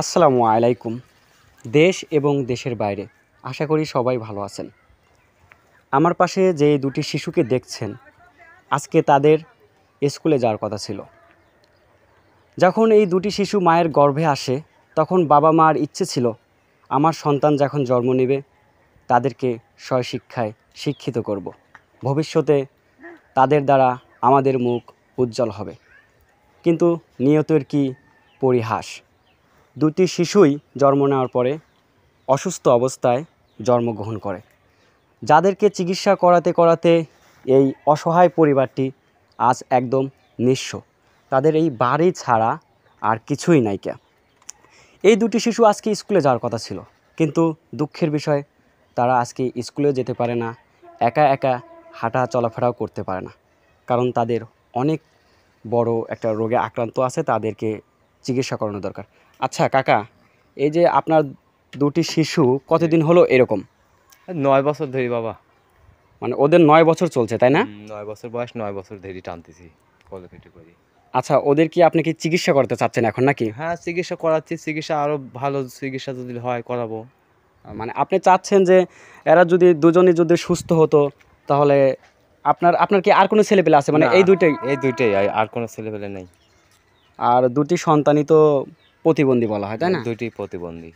আসসালামু আলাইকুম দেশ এবং দেশের বাইরে আশা করি সবাই ভালো আছেন আমার পাশে যে দুটি শিশুকে দেখছেন আজকে তাদের স্কুলে যাওয়ার কথা ছিল যখন এই দুটি শিশু মায়ের গর্ভে আসে তখন বাবা মার ইচ্ছে ছিল আমার সন্তান যখন জন্ম নেবে তাদেরকে স্বশিক্ষায় শিক্ষিত করব। ভবিষ্যতে তাদের দ্বারা আমাদের মুখ উজ্জ্বল হবে কিন্তু নিয়তের কি পরিহাস দুটি শিশুই জন্ম নেওয়ার পরে অসুস্থ অবস্থায় জন্মগ্রহণ করে যাদেরকে চিকিৎসা করাতে করাতে এই অসহায় পরিবারটি আজ একদম নিঃস্ব তাদের এই বাড়ি ছাড়া আর কিছুই নাই কে এই দুটি শিশু আজকে স্কুলে যাওয়ার কথা ছিল কিন্তু দুঃখের বিষয় তারা আজকে স্কুলে যেতে পারে না একা একা হাঁটা চলাফেরাও করতে পারে না কারণ তাদের অনেক বড় একটা রোগে আক্রান্ত আছে তাদেরকে চিকিৎসা করানো দরকার আচ্ছা কাকা এই যে আপনার দুটি শিশু কতদিন হলো এরকম নয় বছর ধরি বাবা মানে ওদের নয় বছর চলছে তাই না নয় বছর বয়স নয় বছর ধরি টানতেছি আচ্ছা ওদের কি আপনি কি চিকিৎসা করতে চাচ্ছেন এখন নাকি হ্যাঁ চিকিৎসা করাচ্ছি চিকিৎসা আরও ভালো চিকিৎসা যদি হয় করাবো মানে আপনি চাচ্ছেন যে এরা যদি দুজনই যদি সুস্থ হতো তাহলে আপনার আপনার কি আর কোনো ছেলেপেলে আছে মানে এই দুইটাই এই দুইটাই আর কোনো ছেলেপেলে নেই আর দুটি সন্তানই তো প্রতিবন্ধী বলা হয় তাই না দুইটি প্রতিবন্ধী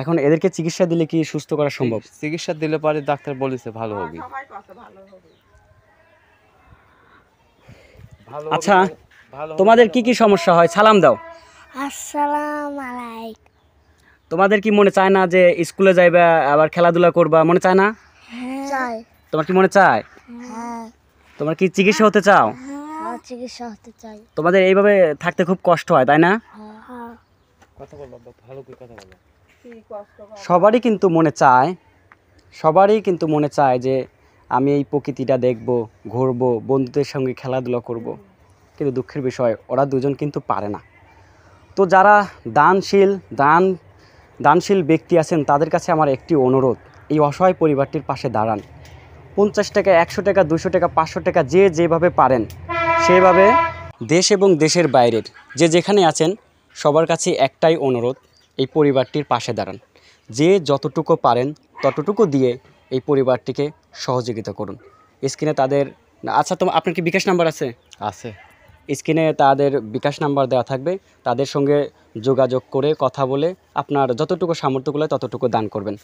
এখন এদেরকে চিকিৎসা দিলে কি সুস্থ করা সম্ভব চিকিৎসা দিলে পরে ডাক্তার বলেছে ভালো হ্যাঁ, হবে আচ্ছা তোমাদের কি কি সমস্যা হয় সালাম দাও আসসালাম আলাইকুম তোমাদের কি মনে চায় না যে স্কুলে যাইবা আবার খেলাধুলা করবা মনে চায় না হ্যাঁ। তোমার কি মনে চায় হ্যাঁ। তোমার কি চিকিৎসা হতে চাও চিকিৎসা হতে চাই তোমাদের এইভাবে থাকতে খুব কষ্ট হয় তাই না হ্যাঁ সবারই কিন্তু মনে চায় সবারই কিন্তু মনে চায় যে আমি এই প্রকৃতিটা দেখব ঘুরব বন্ধুদের সঙ্গে খেলাধুলা করব কিন্তু দুঃখের বিষয় ওরা দুজন কিন্তু পারে না তো যারা দানশীল দান দানশীল ব্যক্তি আছেন তাদের কাছে আমার একটি অনুরোধ এই অসহায় পরিবারটির পাশে দাঁড়ান পঞ্চাশ টাকা একশো টাকা দুশো টাকা পাঁচশো টাকা যে যেভাবে পারেন সেভাবে দেশ এবং দেশের বাইরের যে যেখানে আছেন সবার কাছে একটাই অনুরোধ এই পরিবারটির পাশে দাঁড়ান যে যতটুকু পারেন ততটুকু দিয়ে এই পরিবারটিকে সহযোগিতা করুন স্ক্রিনে তাদের আচ্ছা তো আপনার কি বিকাশ নাম্বার আছে আছে স্ক্রিনে তাদের বিকাশ নাম্বার দেওয়া থাকবে তাদের সঙ্গে যোগাযোগ করে কথা বলে আপনার যতটুকু সামর্থ্যগুলো ততটুকু দান করবেন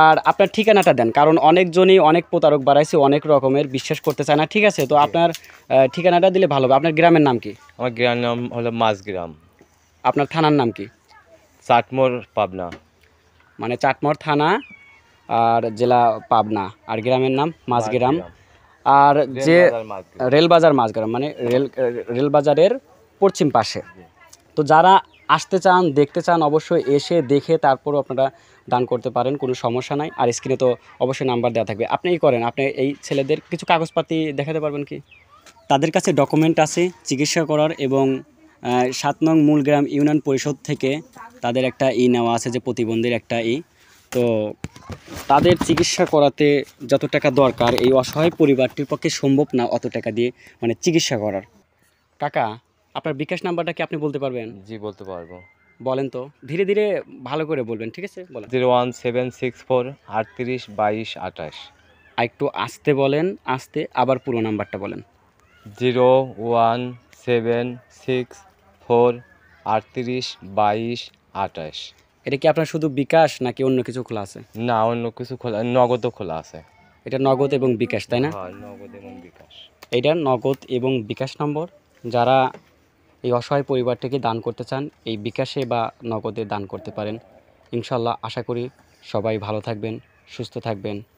আর আপনার ঠিকানাটা দেন কারণ অনেকজনই অনেক প্রতারক বাড়াইছে অনেক রকমের বিশ্বাস করতে চায় না ঠিক আছে তো আপনার ঠিকানাটা দিলে ভালো হবে আপনার গ্রামের নাম কি আমার গ্রামের নাম হলো মাঝগ্রাম আপনার থানার নাম কি চাটমোর পাবনা মানে চাটমোর থানা আর জেলা পাবনা আর গ্রামের নাম মাঝগ্রাম আর যে রেলবাজার মাঝগ্রাম মানে রেল রেলবাজারের পশ্চিম পাশে তো যারা আসতে চান দেখতে চান অবশ্যই এসে দেখে তারপরও আপনারা দান করতে পারেন কোনো সমস্যা নাই আর স্ক্রিনে তো অবশ্যই নাম্বার দেওয়া থাকবে আপনি এই করেন আপনি এই ছেলেদের কিছু কাগজপাতি দেখাতে পারবেন কি তাদের কাছে ডকুমেন্ট আছে চিকিৎসা করার এবং সাত নং গ্রাম ইউনিয়ন পরিষদ থেকে তাদের একটা ই নেওয়া আছে যে প্রতিবন্ধীর একটা ই তো তাদের চিকিৎসা করাতে যত টাকা দরকার এই অসহায় পরিবারটির পক্ষে সম্ভব না অত টাকা দিয়ে মানে চিকিৎসা করার কাকা আপনার বিকাশ নাম্বারটা কি আপনি বলতে পারবেন জি বলতে পারবো বলেন তো ধীরে ধীরে ভালো করে বলবেন ঠিক আছে বলেন zero one seven six four আটত্রিশ বাইশ আঠাশ আর একটু আসতে বলেন আসতে আবার পুরো নাম্বারটা বলেন zero one seven six four আটত্রিশ বাইশ আঠাশ এটা কি আপনার শুধু বিকাশ নাকি অন্য কিছু খোলা আছে না অন্য কিছু খোলা নগদও খোলা আছে এটা নগদ এবং বিকাশ তাই না নগদ এবং বিকাশ এটা নগদ এবং বিকাশ নম্বর যারা এই অসহায় পরিবারটাকে দান করতে চান এই বিকাশে বা নগদে দান করতে পারেন ইনশাল্লাহ আশা করি সবাই ভালো থাকবেন সুস্থ থাকবেন